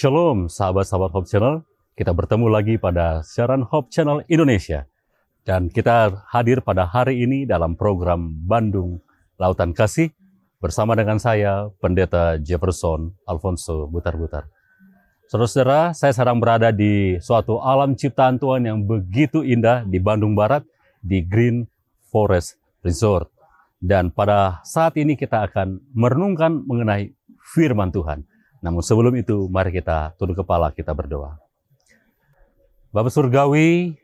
Shalom sahabat-sahabat Hope Channel, kita bertemu lagi pada siaran Hope Channel Indonesia. Dan kita hadir pada hari ini dalam program Bandung Lautan Kasih bersama dengan saya, Pendeta Jefferson Alfonso Butar-Butar. Saudara-saudara, saya sedang berada di suatu alam ciptaan Tuhan yang begitu indah di Bandung Barat, di Green Forest Resort. Dan pada saat ini kita akan merenungkan mengenai firman Tuhan. Namun sebelum itu, mari kita tunduk kepala, kita berdoa. Bapak Surgawi,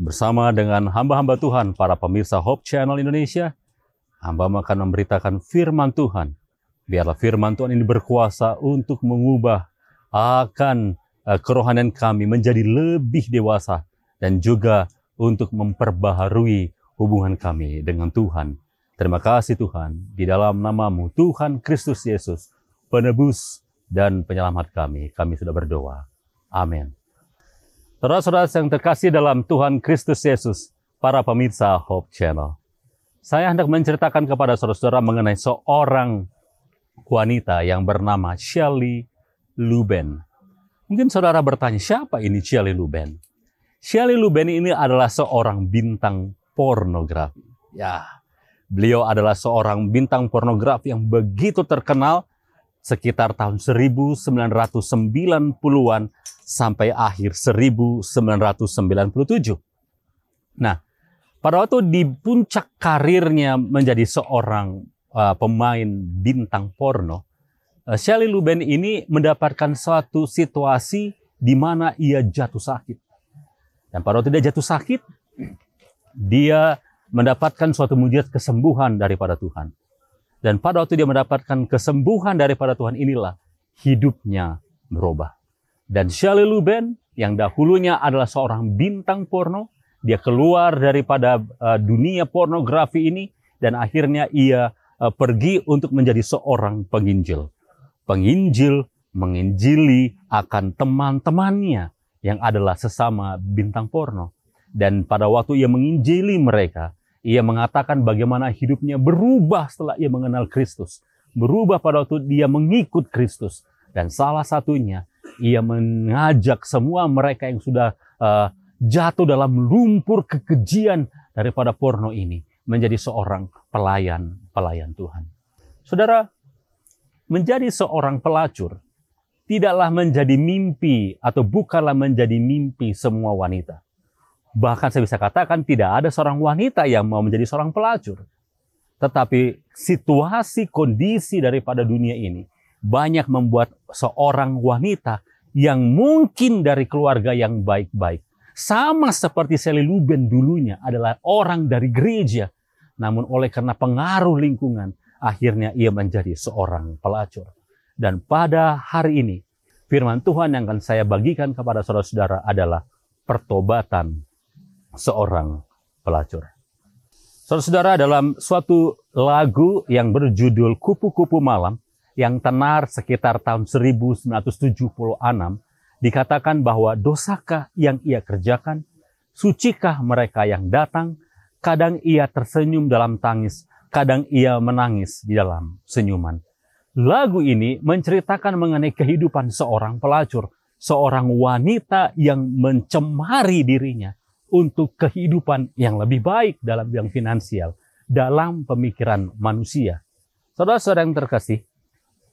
bersama dengan hamba-hamba Tuhan, para pemirsa Hope Channel Indonesia, hamba akan memberitakan firman Tuhan. Biarlah firman Tuhan ini berkuasa untuk mengubah akan eh, kerohanian kami menjadi lebih dewasa dan juga untuk memperbaharui hubungan kami dengan Tuhan. Terima kasih Tuhan, di dalam namamu Tuhan Kristus Yesus, penebus dan penyelamat kami. Kami sudah berdoa. Amin. Saudara-saudara yang terkasih dalam Tuhan Kristus Yesus, para pemirsa Hope Channel. Saya hendak menceritakan kepada saudara-saudara mengenai seorang wanita yang bernama Shelly Luben. Mungkin saudara bertanya, siapa ini Shelly Luben? Shelly Luben ini adalah seorang bintang pornografi. Ya, beliau adalah seorang bintang pornografi yang begitu terkenal sekitar tahun 1990-an sampai akhir 1997. Nah, pada waktu di puncak karirnya menjadi seorang uh, pemain bintang porno, uh, Shelley Luben ini mendapatkan suatu situasi di mana ia jatuh sakit. Dan pada waktu dia jatuh sakit, dia mendapatkan suatu mujizat kesembuhan daripada Tuhan. Dan pada waktu dia mendapatkan kesembuhan daripada Tuhan inilah hidupnya berubah. Dan Shelley Luben yang dahulunya adalah seorang bintang porno, dia keluar daripada eh, dunia pornografi ini dan akhirnya ia eh, pergi untuk menjadi seorang penginjil. Penginjil menginjili akan teman-temannya yang adalah sesama bintang porno. Dan pada waktu ia menginjili mereka, ia mengatakan bagaimana hidupnya berubah setelah ia mengenal Kristus. Berubah pada waktu dia mengikut Kristus. Dan salah satunya, ia mengajak semua mereka yang sudah uh, jatuh dalam lumpur kekejian daripada porno ini menjadi seorang pelayan-pelayan Tuhan. Saudara, menjadi seorang pelacur tidaklah menjadi mimpi atau bukanlah menjadi mimpi semua wanita. Bahkan saya bisa katakan tidak ada seorang wanita yang mau menjadi seorang pelacur. Tetapi situasi kondisi daripada dunia ini banyak membuat seorang wanita yang mungkin dari keluarga yang baik-baik. Sama seperti Sally Luben dulunya adalah orang dari gereja. Namun oleh karena pengaruh lingkungan, akhirnya ia menjadi seorang pelacur. Dan pada hari ini, firman Tuhan yang akan saya bagikan kepada saudara-saudara adalah pertobatan seorang pelacur. Saudara-saudara, dalam suatu lagu yang berjudul Kupu-Kupu Malam yang tenar sekitar tahun 1976, dikatakan bahwa dosakah yang ia kerjakan, sucikah mereka yang datang, kadang ia tersenyum dalam tangis, kadang ia menangis di dalam senyuman. Lagu ini menceritakan mengenai kehidupan seorang pelacur, seorang wanita yang mencemari dirinya, untuk kehidupan yang lebih baik dalam bidang finansial, dalam pemikiran manusia. Saudara-saudara yang terkasih,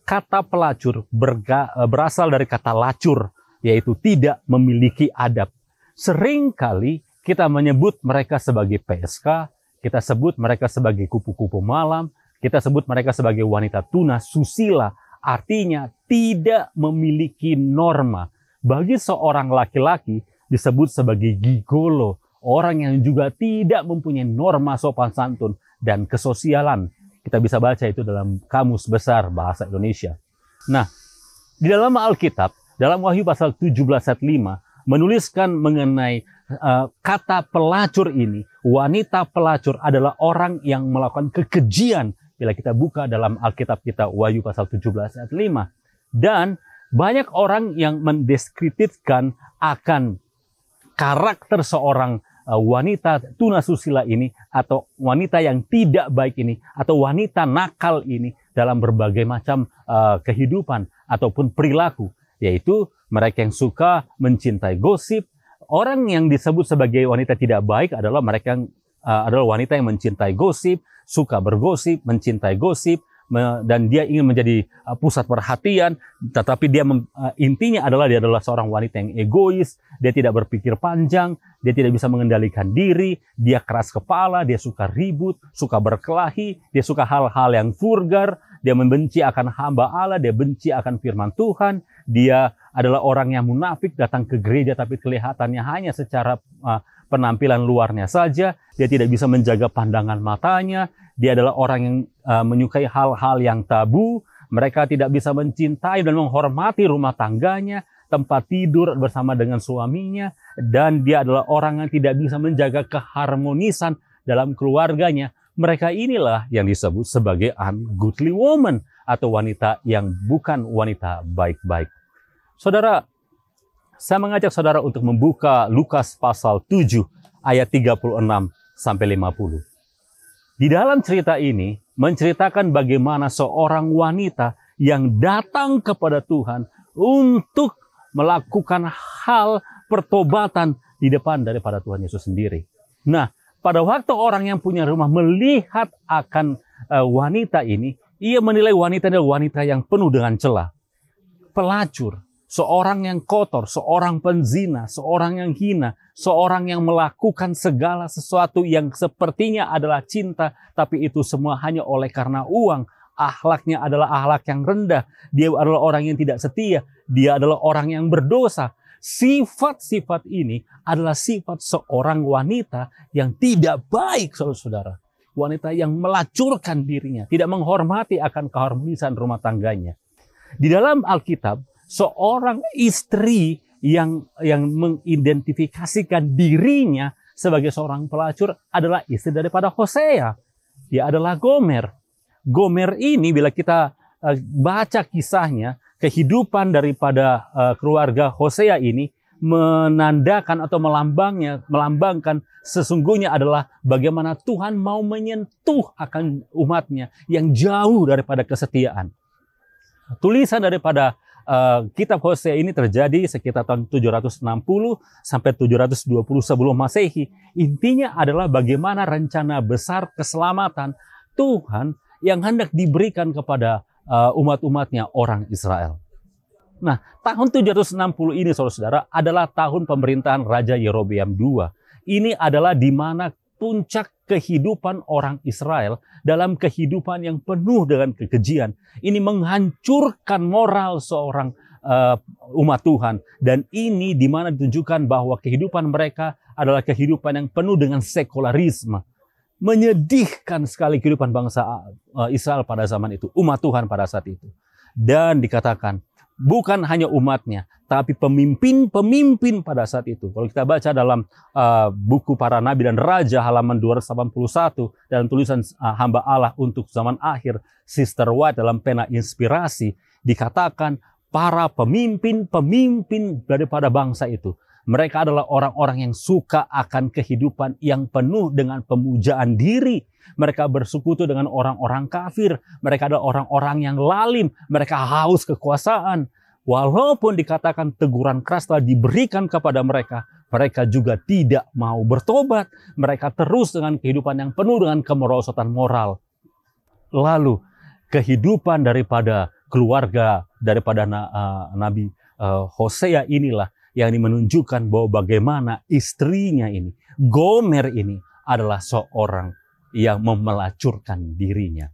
kata pelacur berga, eh, berasal dari kata lacur, yaitu tidak memiliki adab. Seringkali kita menyebut mereka sebagai PSK, kita sebut mereka sebagai kupu-kupu malam, kita sebut mereka sebagai wanita tuna, susila, artinya tidak memiliki norma. Bagi seorang laki-laki, disebut sebagai gigolo, orang yang juga tidak mempunyai norma sopan santun dan kesosialan. Kita bisa baca itu dalam kamus besar bahasa Indonesia. Nah, di dalam Alkitab, dalam Wahyu pasal 17 ayat 5 menuliskan mengenai uh, kata pelacur ini, wanita pelacur adalah orang yang melakukan kekejian bila kita buka dalam Alkitab kita Wahyu pasal 17 ayat 5. Dan banyak orang yang mendeskripsikan akan karakter seorang eh, wanita tunasusila ini atau wanita yang tidak baik ini atau wanita nakal ini dalam berbagai macam uh, kehidupan ataupun perilaku yaitu mereka yang suka mencintai gosip orang yang disebut sebagai wanita tidak baik adalah mereka yang uh, adalah wanita yang mencintai gosip suka bergosip mencintai gosip dan dia ingin menjadi uh, pusat perhatian, tetapi dia uh, intinya adalah dia adalah seorang wanita yang egois, dia tidak berpikir panjang, dia tidak bisa mengendalikan diri, dia keras kepala, dia suka ribut, suka berkelahi, dia suka hal-hal yang vulgar, dia membenci akan hamba Allah, dia benci akan firman Tuhan, dia adalah orang yang munafik datang ke gereja tapi kelihatannya hanya secara uh, penampilan luarnya saja, dia tidak bisa menjaga pandangan matanya, dia adalah orang yang uh, menyukai hal-hal yang tabu. Mereka tidak bisa mencintai dan menghormati rumah tangganya, tempat tidur bersama dengan suaminya, dan dia adalah orang yang tidak bisa menjaga keharmonisan dalam keluarganya. Mereka inilah yang disebut sebagai ungoodly woman atau wanita yang bukan wanita baik-baik. Saudara, saya mengajak saudara untuk membuka Lukas pasal 7 ayat 36 sampai 50. Di dalam cerita ini menceritakan bagaimana seorang wanita yang datang kepada Tuhan untuk melakukan hal pertobatan di depan daripada Tuhan Yesus sendiri. Nah, pada waktu orang yang punya rumah melihat akan e, wanita ini, ia menilai wanita ini adalah wanita yang penuh dengan celah, pelacur, seorang yang kotor, seorang penzina, seorang yang hina, seorang yang melakukan segala sesuatu yang sepertinya adalah cinta, tapi itu semua hanya oleh karena uang. Ahlaknya adalah ahlak yang rendah. Dia adalah orang yang tidak setia. Dia adalah orang yang berdosa. Sifat-sifat ini adalah sifat seorang wanita yang tidak baik, saudara-saudara. Wanita yang melacurkan dirinya, tidak menghormati akan keharmonisan rumah tangganya. Di dalam Alkitab, seorang istri yang yang mengidentifikasikan dirinya sebagai seorang pelacur adalah istri daripada Hosea. Dia adalah Gomer. Gomer ini bila kita eh, baca kisahnya, kehidupan daripada eh, keluarga Hosea ini menandakan atau melambangnya melambangkan sesungguhnya adalah bagaimana Tuhan mau menyentuh akan umatnya yang jauh daripada kesetiaan. Tulisan daripada uh, kitab Hosea ini terjadi sekitar tahun 760 sampai 720 sebelum Masehi. Intinya adalah bagaimana rencana besar keselamatan Tuhan yang hendak diberikan kepada eh, umat-umatnya orang Israel. Nah, tahun 760 ini saudara-saudara adalah tahun pemerintahan Raja Yerobeam II. Ini adalah di mana puncak kehidupan orang Israel dalam kehidupan yang penuh dengan kekejian. Ini menghancurkan moral seorang uh, umat Tuhan dan ini dimana ditunjukkan bahwa kehidupan mereka adalah kehidupan yang penuh dengan sekularisme. Menyedihkan sekali kehidupan bangsa eh, Israel pada zaman itu, umat Tuhan pada saat itu. Dan dikatakan bukan hanya umatnya, tapi pemimpin-pemimpin pada saat itu. Kalau kita baca dalam uh, buku para nabi dan raja halaman 281 dalam tulisan uh, hamba Allah untuk zaman akhir, Sister White dalam pena inspirasi dikatakan para pemimpin-pemimpin daripada bangsa itu mereka adalah orang-orang yang suka akan kehidupan yang penuh dengan pemujaan diri. Mereka bersekutu dengan orang-orang kafir. Mereka adalah orang-orang yang lalim. Mereka haus kekuasaan. Walaupun dikatakan teguran keras telah diberikan kepada mereka, mereka juga tidak mau bertobat. Mereka terus dengan kehidupan yang penuh dengan kemerosotan moral. Lalu, kehidupan daripada keluarga daripada eh, Nabi eh, Hosea inilah yang menunjukkan bahwa bagaimana istrinya ini, Gomer ini adalah seorang yang memelacurkan dirinya.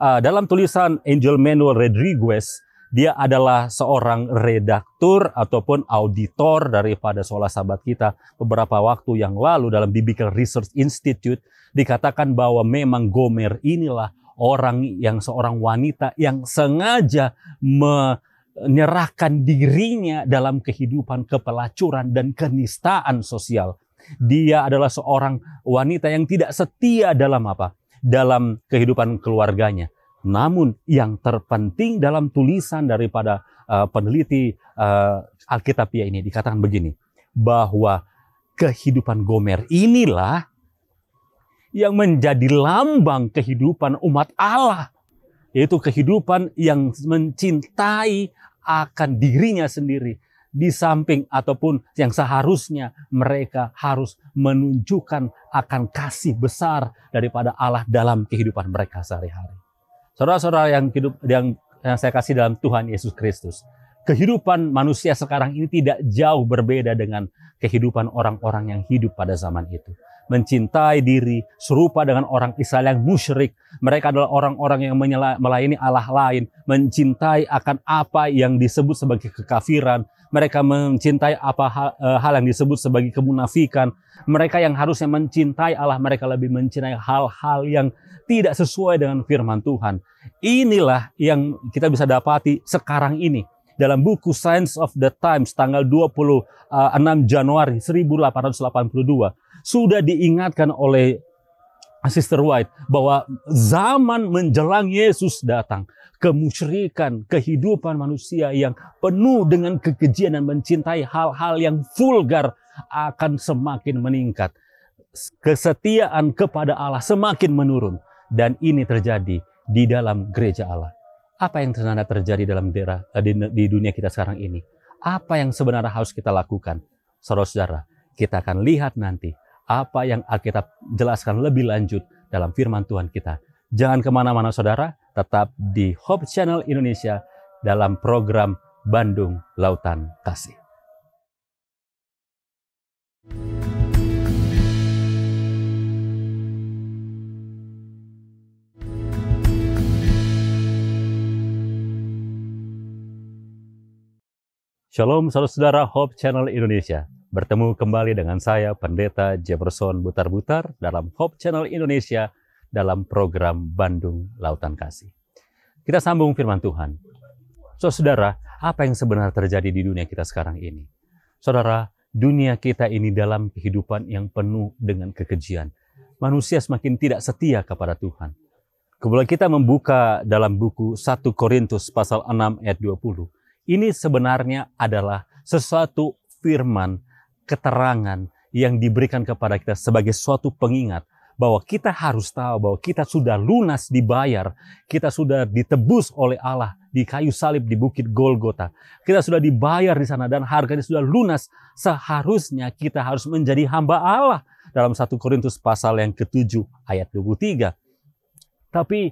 Uh, dalam tulisan Angel Manuel Rodriguez, dia adalah seorang redaktur ataupun auditor daripada seolah sahabat kita beberapa waktu yang lalu dalam Biblical Research Institute dikatakan bahwa memang Gomer inilah orang yang seorang wanita yang sengaja me, menyerahkan dirinya dalam kehidupan kepelacuran dan kenistaan sosial. Dia adalah seorang wanita yang tidak setia dalam apa? Dalam kehidupan keluarganya. Namun yang terpenting dalam tulisan daripada uh, peneliti uh, Alkitabiah ini dikatakan begini bahwa kehidupan Gomer inilah yang menjadi lambang kehidupan umat Allah yaitu kehidupan yang mencintai akan dirinya sendiri di samping ataupun yang seharusnya mereka harus menunjukkan akan kasih besar daripada Allah dalam kehidupan mereka sehari-hari. Saudara-saudara yang hidup yang, yang saya kasih dalam Tuhan Yesus Kristus. Kehidupan manusia sekarang ini tidak jauh berbeda dengan kehidupan orang-orang yang hidup pada zaman itu mencintai diri, serupa dengan orang Israel yang musyrik. Mereka adalah orang-orang yang melayani Allah lain, mencintai akan apa yang disebut sebagai kekafiran. Mereka mencintai apa hal, eh, hal yang disebut sebagai kemunafikan. Mereka yang harusnya mencintai Allah, mereka lebih mencintai hal-hal yang tidak sesuai dengan firman Tuhan. Inilah yang kita bisa dapati sekarang ini dalam buku Science of the Times tanggal 26 eh, Januari 1882 sudah diingatkan oleh Sister White bahwa zaman menjelang Yesus datang, kemusyrikan, kehidupan manusia yang penuh dengan kekejian dan mencintai hal-hal yang vulgar akan semakin meningkat. Kesetiaan kepada Allah semakin menurun dan ini terjadi di dalam gereja Allah. Apa yang sebenarnya terjadi dalam daerah di dunia kita sekarang ini? Apa yang sebenarnya harus kita lakukan? Saudara-saudara, kita akan lihat nanti apa yang Alkitab jelaskan lebih lanjut dalam firman Tuhan kita. Jangan kemana-mana saudara, tetap di Hope Channel Indonesia dalam program Bandung Lautan Kasih. Shalom saudara saudara Hope Channel Indonesia. Bertemu kembali dengan saya, Pendeta Jefferson Butar-Butar dalam Hope Channel Indonesia dalam program Bandung Lautan Kasih. Kita sambung firman Tuhan. So, saudara, apa yang sebenarnya terjadi di dunia kita sekarang ini? Saudara, dunia kita ini dalam kehidupan yang penuh dengan kekejian. Manusia semakin tidak setia kepada Tuhan. Kemudian kita membuka dalam buku 1 Korintus pasal 6 ayat 20. Ini sebenarnya adalah sesuatu firman keterangan yang diberikan kepada kita sebagai suatu pengingat bahwa kita harus tahu bahwa kita sudah lunas dibayar, kita sudah ditebus oleh Allah di kayu salib di Bukit Golgota. Kita sudah dibayar di sana dan harganya sudah lunas. Seharusnya kita harus menjadi hamba Allah dalam satu Korintus pasal yang ke-7 ayat 23. Tapi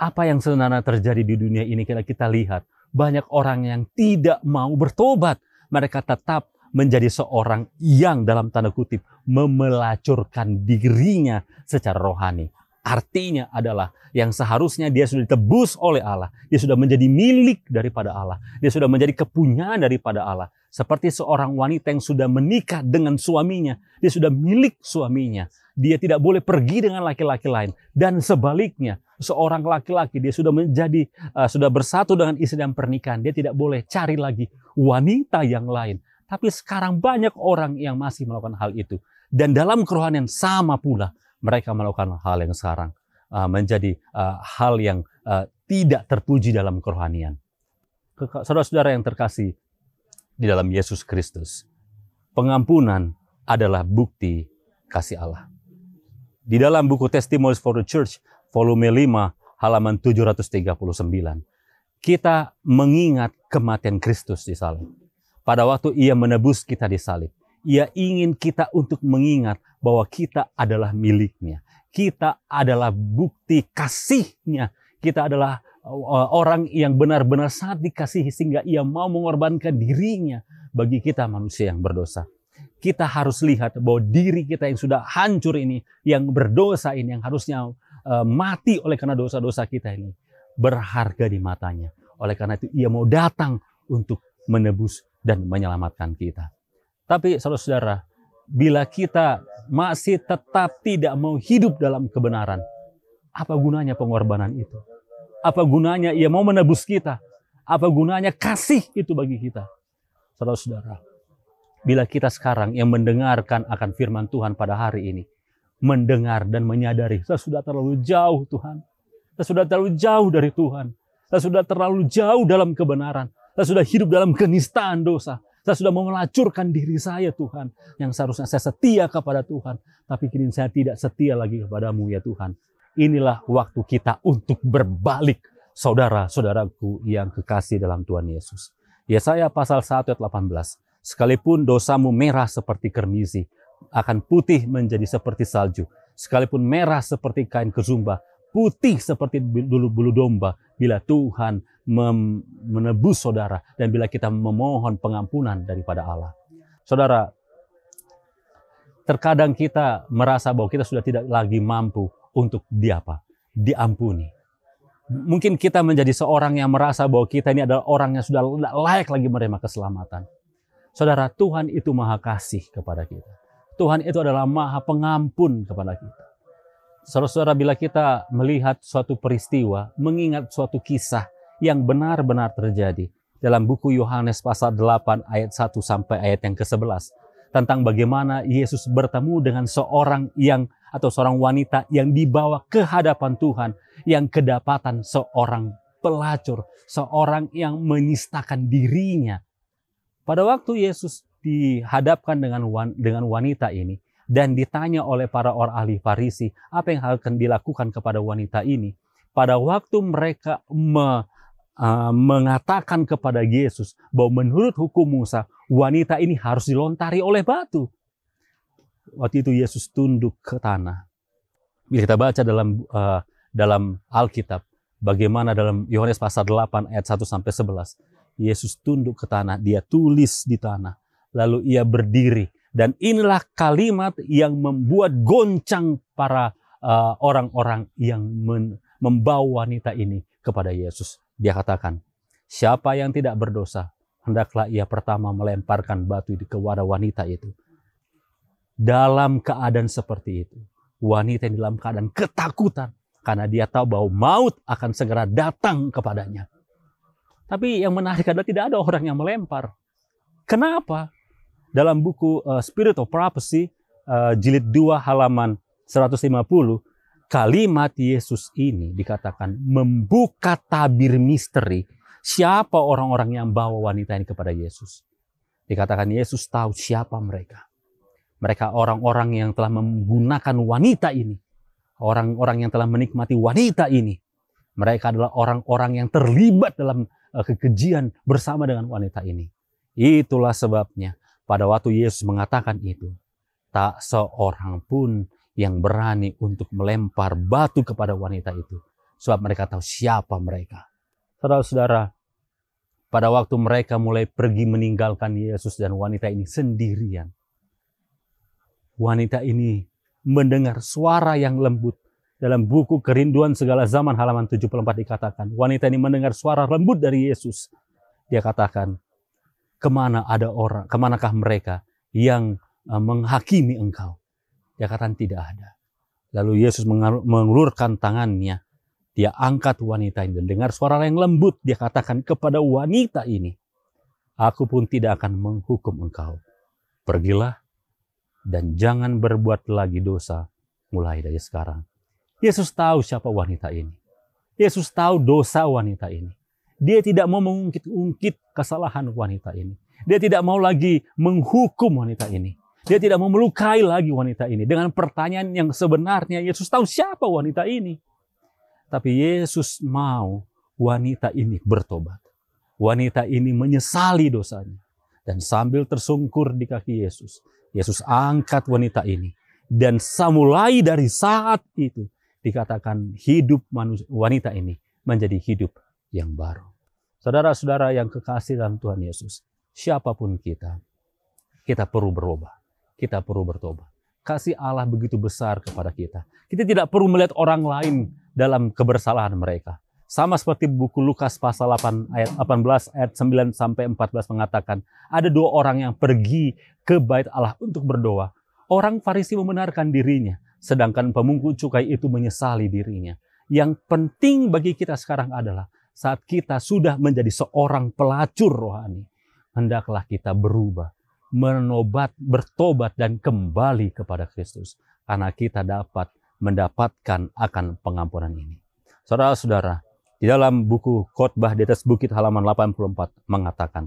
apa yang sebenarnya terjadi di dunia ini kita kita lihat banyak orang yang tidak mau bertobat. Mereka tetap menjadi seorang yang dalam tanda kutip memelacurkan dirinya secara rohani. Artinya adalah yang seharusnya dia sudah ditebus oleh Allah. Dia sudah menjadi milik daripada Allah. Dia sudah menjadi kepunyaan daripada Allah. Seperti seorang wanita yang sudah menikah dengan suaminya. Dia sudah milik suaminya. Dia tidak boleh pergi dengan laki-laki lain. Dan sebaliknya, seorang laki-laki dia sudah menjadi uh, sudah bersatu dengan istri dan pernikahan. Dia tidak boleh cari lagi wanita yang lain. Tapi sekarang banyak orang yang masih melakukan hal itu. Dan dalam kerohanian sama pula mereka melakukan hal yang sekarang uh, menjadi uh, hal yang uh, tidak terpuji dalam kerohanian. Saudara-saudara yang terkasih di dalam Yesus Kristus, pengampunan adalah bukti kasih Allah. Di dalam buku Testimonies for the Church, volume 5, halaman 739, kita mengingat kematian Kristus di salib pada waktu ia menebus kita di salib. Ia ingin kita untuk mengingat bahwa kita adalah miliknya. Kita adalah bukti kasihnya. Kita adalah uh, orang yang benar-benar sangat dikasihi sehingga ia mau mengorbankan dirinya bagi kita manusia yang berdosa. Kita harus lihat bahwa diri kita yang sudah hancur ini, yang berdosa ini, yang harusnya uh, mati oleh karena dosa-dosa kita ini, berharga di matanya. Oleh karena itu ia mau datang untuk menebus dan menyelamatkan kita. Tapi saudara-saudara, bila kita masih tetap tidak mau hidup dalam kebenaran, apa gunanya pengorbanan itu? Apa gunanya ia mau menebus kita? Apa gunanya kasih itu bagi kita? Saudara-saudara, bila kita sekarang yang mendengarkan akan firman Tuhan pada hari ini, mendengar dan menyadari, saya sudah terlalu jauh Tuhan. Saya sudah terlalu jauh dari Tuhan. Saya sudah terlalu jauh dalam kebenaran. Saya sudah hidup dalam kenistaan dosa. Saya sudah mau melacurkan diri saya Tuhan. Yang seharusnya saya setia kepada Tuhan. Tapi kini saya tidak setia lagi kepadamu ya Tuhan. Inilah waktu kita untuk berbalik. Saudara-saudaraku yang kekasih dalam Tuhan Yesus. Yesaya pasal 1 ayat 18. Sekalipun dosamu merah seperti kermisi, akan putih menjadi seperti salju. Sekalipun merah seperti kain kezumba, putih seperti bulu-bulu domba bila Tuhan menebus saudara dan bila kita memohon pengampunan daripada Allah. Saudara, terkadang kita merasa bahwa kita sudah tidak lagi mampu untuk diapa? Diampuni. Mungkin kita menjadi seorang yang merasa bahwa kita ini adalah orang yang sudah tidak layak lagi menerima keselamatan. Saudara, Tuhan itu maha kasih kepada kita. Tuhan itu adalah maha pengampun kepada kita. Saudara-saudara, bila kita melihat suatu peristiwa, mengingat suatu kisah yang benar-benar terjadi dalam buku Yohanes pasal 8 ayat 1 sampai ayat yang ke-11 tentang bagaimana Yesus bertemu dengan seorang yang atau seorang wanita yang dibawa ke hadapan Tuhan yang kedapatan seorang pelacur, seorang yang menistakan dirinya. Pada waktu Yesus dihadapkan dengan dengan wanita ini, dan ditanya oleh para orang ahli Farisi apa yang akan dilakukan kepada wanita ini. Pada waktu mereka me, uh, mengatakan kepada Yesus bahwa menurut hukum Musa wanita ini harus dilontari oleh batu. Waktu itu Yesus tunduk ke tanah. Bila kita baca dalam uh, dalam Alkitab bagaimana dalam Yohanes pasal 8 ayat 1 sampai 11 Yesus tunduk ke tanah, dia tulis di tanah, lalu ia berdiri dan inilah kalimat yang membuat goncang para eh, orang-orang uh, yang membawa wanita ini kepada Yesus. Dia katakan, siapa yang tidak berdosa, hendaklah ia pertama melemparkan batu ke wadah wanita itu. Dalam keadaan seperti itu, wanita yang dalam keadaan ketakutan karena dia tahu bahwa maut akan segera datang kepadanya. Tapi yang menarik adalah tidak ada orang yang melempar. Kenapa? dalam buku uh, Spirit of Prophecy uh, jilid 2 halaman 150 kalimat Yesus ini dikatakan membuka tabir misteri siapa orang-orang yang bawa wanita ini kepada Yesus. Dikatakan Yesus tahu siapa mereka. Mereka orang-orang yang telah menggunakan wanita ini. Orang-orang yang telah menikmati wanita ini. Mereka adalah orang-orang yang terlibat dalam eh, kekejian bersama dengan wanita ini. Itulah sebabnya pada waktu Yesus mengatakan itu, tak seorang pun yang berani untuk melempar batu kepada wanita itu. Sebab mereka tahu siapa mereka. Saudara-saudara, pada waktu mereka mulai pergi meninggalkan Yesus dan wanita ini sendirian. Wanita ini mendengar suara yang lembut. Dalam buku Kerinduan Segala Zaman halaman 74 dikatakan, wanita ini mendengar suara lembut dari Yesus. Dia katakan, kemana ada orang, kemanakah mereka yang eh, menghakimi engkau? Dia katakan tidak ada. Lalu Yesus mengulurkan tangannya. Dia angkat wanita ini dan dengar suara yang lembut. Dia katakan kepada wanita ini, aku pun tidak akan menghukum engkau. Pergilah dan jangan berbuat lagi dosa mulai dari sekarang. Yesus tahu siapa wanita ini. Yesus tahu dosa wanita ini. Dia tidak mau mengungkit-ungkit kesalahan wanita ini. Dia tidak mau lagi menghukum wanita ini. Dia tidak mau melukai lagi wanita ini dengan pertanyaan yang sebenarnya Yesus tahu siapa wanita ini. Tapi Yesus mau wanita ini bertobat. Wanita ini menyesali dosanya dan sambil tersungkur di kaki Yesus. Yesus angkat wanita ini dan mulai dari saat itu dikatakan hidup wanita ini menjadi hidup yang baru. Saudara-saudara yang kekasih dalam Tuhan Yesus, siapapun kita, kita perlu berubah, kita perlu bertobat. Kasih Allah begitu besar kepada kita. Kita tidak perlu melihat orang lain dalam kebersalahan mereka. Sama seperti buku Lukas pasal 8 ayat 18 ayat 9 sampai 14 mengatakan, ada dua orang yang pergi ke bait Allah untuk berdoa. Orang Farisi membenarkan dirinya, sedangkan pemungku cukai itu menyesali dirinya. Yang penting bagi kita sekarang adalah saat kita sudah menjadi seorang pelacur rohani, hendaklah kita berubah, menobat, bertobat dan kembali kepada Kristus karena kita dapat mendapatkan akan pengampunan ini. Saudara-saudara, di dalam buku Khotbah di atas bukit halaman 84 mengatakan,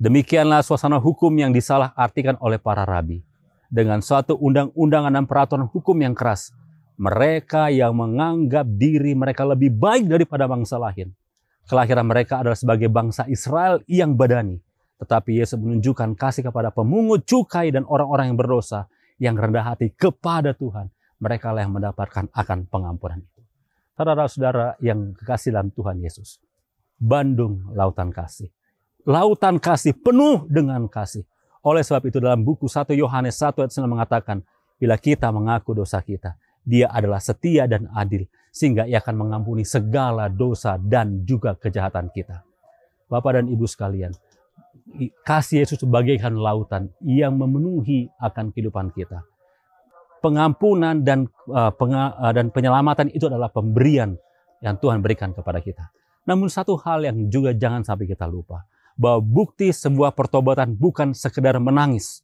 Demikianlah suasana hukum yang disalahartikan oleh para rabi. Dengan suatu undang-undangan dan peraturan hukum yang keras, mereka yang menganggap diri mereka lebih baik daripada bangsa lain. Kelahiran mereka adalah sebagai bangsa Israel yang badani. Tetapi Yesus menunjukkan kasih kepada pemungut cukai dan orang-orang yang berdosa yang rendah hati kepada Tuhan. Mereka lah yang mendapatkan akan pengampunan itu. Saudara-saudara yang kekasih dalam Tuhan Yesus. Bandung lautan kasih. Lautan kasih penuh dengan kasih. Oleh sebab itu dalam buku 1 Yohanes 1 ayat 9 mengatakan, bila kita mengaku dosa kita, dia adalah setia dan adil, sehingga ia akan mengampuni segala dosa dan juga kejahatan kita. Bapak dan Ibu sekalian, kasih Yesus bagaikan lautan yang memenuhi akan kehidupan kita. Pengampunan dan uh, uh, dan penyelamatan itu adalah pemberian yang Tuhan berikan kepada kita. Namun satu hal yang juga jangan sampai kita lupa, bahwa bukti sebuah pertobatan bukan sekedar menangis,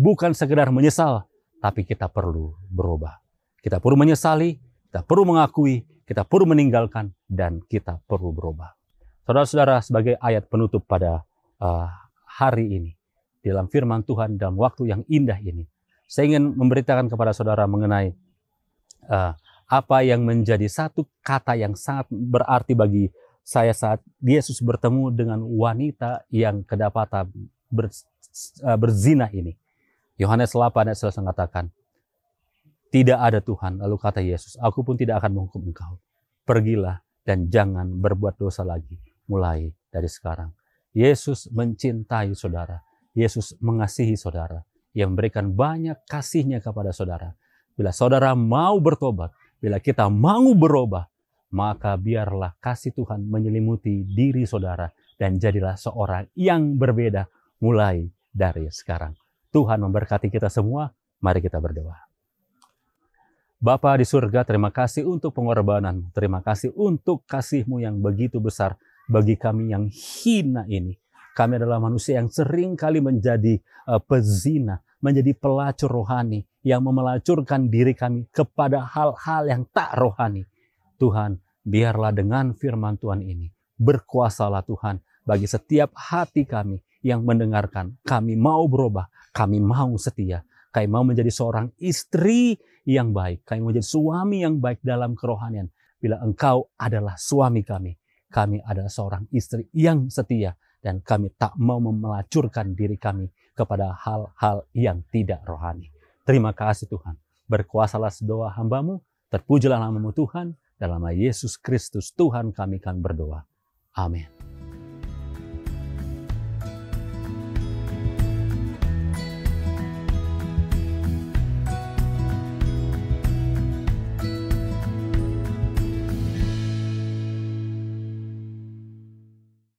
bukan sekedar menyesal, tapi kita perlu berubah. Kita perlu menyesali, kita perlu mengakui, kita perlu meninggalkan, dan kita perlu berubah. Saudara-saudara, sebagai ayat penutup pada uh, hari ini, dalam firman Tuhan, dalam waktu yang indah ini, saya ingin memberitakan kepada saudara mengenai uh, apa yang menjadi satu kata yang sangat berarti bagi saya saat Yesus bertemu dengan wanita yang kedapatan ber, uh, eh, berzina ini. Yohanes 8 ayat 11 mengatakan, tidak ada Tuhan. Lalu kata Yesus, aku pun tidak akan menghukum engkau. Pergilah dan jangan berbuat dosa lagi mulai dari sekarang. Yesus mencintai saudara. Yesus mengasihi saudara. yang memberikan banyak kasihnya kepada saudara. Bila saudara mau bertobat, bila kita mau berubah, maka biarlah kasih Tuhan menyelimuti diri saudara dan jadilah seorang yang berbeda mulai dari sekarang. Tuhan memberkati kita semua. Mari kita berdoa. Bapa di surga, terima kasih untuk pengorbanan, Terima kasih untuk kasihmu yang begitu besar bagi kami yang hina ini. Kami adalah manusia yang sering kali menjadi uh, pezina, menjadi pelacur rohani yang memelacurkan diri kami kepada hal-hal yang tak rohani. Tuhan, biarlah dengan firman Tuhan ini berkuasalah Tuhan bagi setiap hati kami yang mendengarkan. Kami mau berubah, kami mau setia, kami mau menjadi seorang istri yang baik. Kami mau jadi suami yang baik dalam kerohanian. Bila engkau adalah suami kami, kami adalah seorang istri yang setia dan kami tak mau memelacurkan diri kami kepada hal-hal yang tidak rohani. Terima kasih Tuhan. Berkuasalah doa hambamu, terpujilah namamu Tuhan, dalam Yesus Kristus Tuhan kami kan berdoa. Amin.